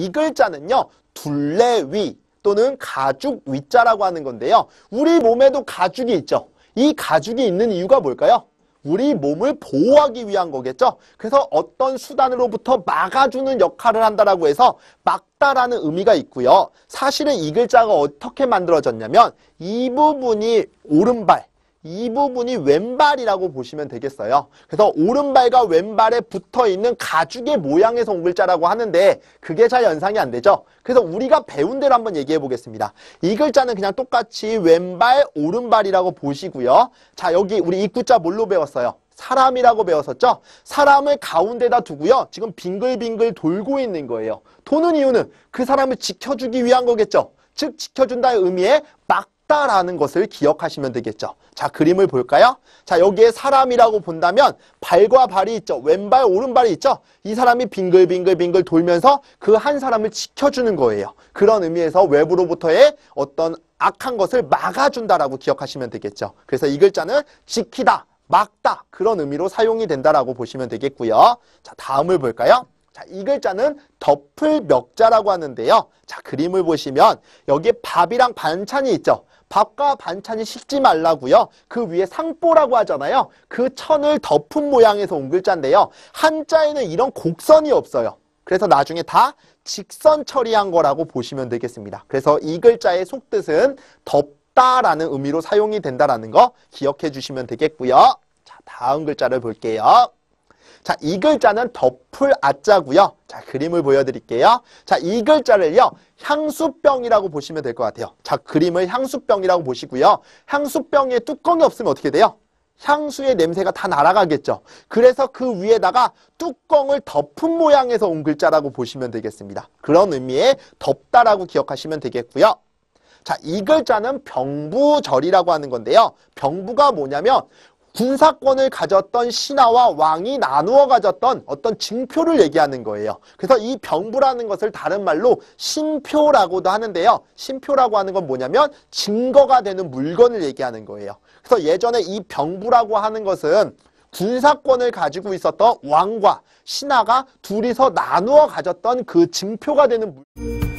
이 글자는요. 둘레위 또는 가죽 위자라고 하는 건데요. 우리 몸에도 가죽이 있죠. 이 가죽이 있는 이유가 뭘까요? 우리 몸을 보호하기 위한 거겠죠. 그래서 어떤 수단으로부터 막아주는 역할을 한다라고 해서 막다라는 의미가 있고요. 사실은 이 글자가 어떻게 만들어졌냐면 이 부분이 오른발, 이 부분이 왼발이라고 보시면 되겠어요. 그래서 오른발과 왼발에 붙어있는 가죽의 모양에서 온 글자라고 하는데 그게 잘 연상이 안 되죠. 그래서 우리가 배운 대로 한번 얘기해 보겠습니다. 이 글자는 그냥 똑같이 왼발, 오른발이라고 보시고요. 자 여기 우리 입구자 뭘로 배웠어요? 사람이라고 배웠었죠? 사람을 가운데다 두고요. 지금 빙글빙글 돌고 있는 거예요. 도는 이유는 그 사람을 지켜주기 위한 거겠죠? 즉 지켜준다의 의미에 막 있다라는 것을 기억하시면 되겠죠. 자, 그림을 볼까요? 자, 여기에 사람이라고 본다면 발과 발이 있죠. 왼발, 오른발이 있죠. 이 사람이 빙글빙글빙글 돌면서 그 한 사람을 지켜주는 거예요. 그런 의미에서 외부로부터의 어떤 악한 것을 막아준다라고 기억하시면 되겠죠. 그래서 이 글자는 지키다, 막다 그런 의미로 사용이 된다라고 보시면 되겠고요. 자, 다음을 볼까요? 자, 이 글자는 덮을 멱자라고 하는데요. 자, 그림을 보시면 여기에 밥이랑 반찬이 있죠. 밥과 반찬이 식지 말라고요. 그 위에 상보라고 하잖아요. 그 천을 덮은 모양에서 온 글자인데요. 한자에는 이런 곡선이 없어요. 그래서 나중에 다 직선 처리한 거라고 보시면 되겠습니다. 그래서 이 글자의 속뜻은 덮다라는 의미로 사용이 된다라는 거 기억해 주시면 되겠고요. 자, 다음 글자를 볼게요. 자, 이 글자는 덮을 아자고요. 자, 그림을 보여드릴게요. 자, 이 글자를요. 향수병이라고 보시면 될 것 같아요. 자, 그림을 향수병이라고 보시고요. 향수병에 뚜껑이 없으면 어떻게 돼요? 향수의 냄새가 다 날아가겠죠. 그래서 그 위에다가 뚜껑을 덮은 모양에서 온 글자라고 보시면 되겠습니다. 그런 의미의 덮다라고 기억하시면 되겠고요. 자, 이 글자는 병부절이라고 하는 건데요. 병부가 뭐냐면 군사권을 가졌던 신하와 왕이 나누어 가졌던 어떤 증표를 얘기하는 거예요. 그래서 이 병부라는 것을 다른 말로 신표라고도 하는데요. 신표라고 하는 건 뭐냐면 증거가 되는 물건을 얘기하는 거예요. 그래서 예전에 이 병부라고 하는 것은 군사권을 가지고 있었던 왕과 신하가 둘이서 나누어 가졌던 그 증표가 되는 물건